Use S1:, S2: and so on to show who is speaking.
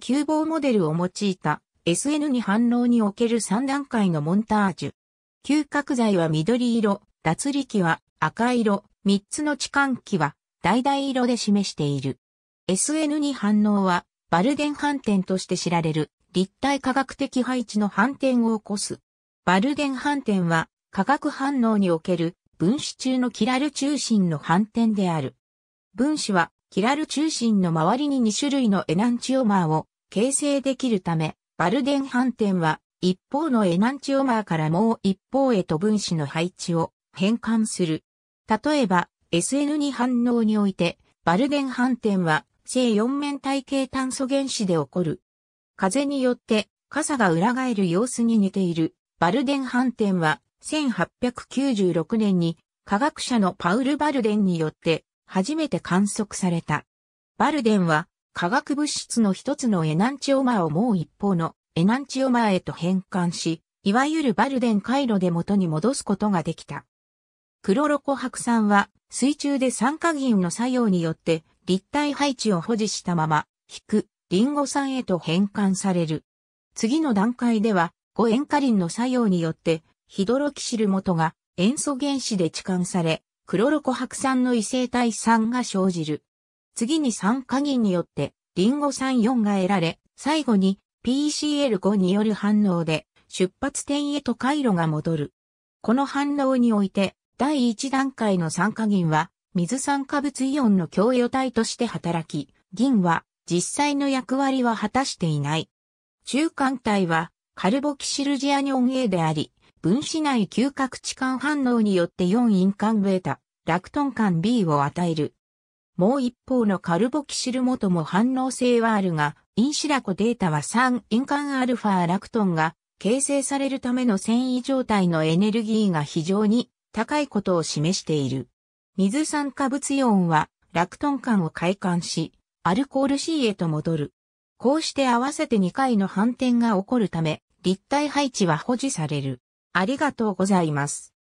S1: 急防モデルを用いた SN に反応における3段階のモンタージュ。嗅角材は緑色、脱力は赤色、3つの置換器は橙色で示している。SN に反応はバルデン反転として知られる立体科学的配置の反転を起こす。バルデン反転は化学反応における分子中のキラル中心の反転である。分子はキラル中心の周りに2種類のエナンチオマーを形成できるため、バルデン反転は一方のエナンチオマーからもう一方へと分子の配置を変換する。例えば、SN2 反応において、バルデン反転は、正4面体系炭素原子で起こる。風によって、傘が裏返る様子に似ている、バルデン反転は、1896年に、科学者のパウル・バルデンによって、初めて観測された。バルデンは化学物質の一つのエナンチオマーをもう一方のエナンチオマーへと変換し、いわゆるバルデン回路で元に戻すことができた。クロロコ白酸は水中で酸化銀の作用によって立体配置を保持したまま、引く、リンゴ酸へと変換される。次の段階では、5塩化リンの作用によって、ヒドロキシル元が塩素原子で置換され、クロロコ白酸の異性体酸が生じる。次に酸化銀によってリンゴ酸4が得られ、最後に PCL5 による反応で出発点へと回路が戻る。この反応において第1段階の酸化銀は水酸化物イオンの共与体として働き、銀は実際の役割は果たしていない。中間体はカルボキシルジアニオン A であり、分子内嗅覚置換反応によって4ベ間 β、ラクトン間 B を与える。もう一方のカルボキシルモも反応性はあるが、インシラコデータは3ル間 α ラクトンが形成されるための繊維状態のエネルギーが非常に高いことを示している。水酸化物イオンはラクトン間を快感し、アルコール C へと戻る。こうして合わせて2回の反転が起こるため、立体配置は保持される。ありがとうございます。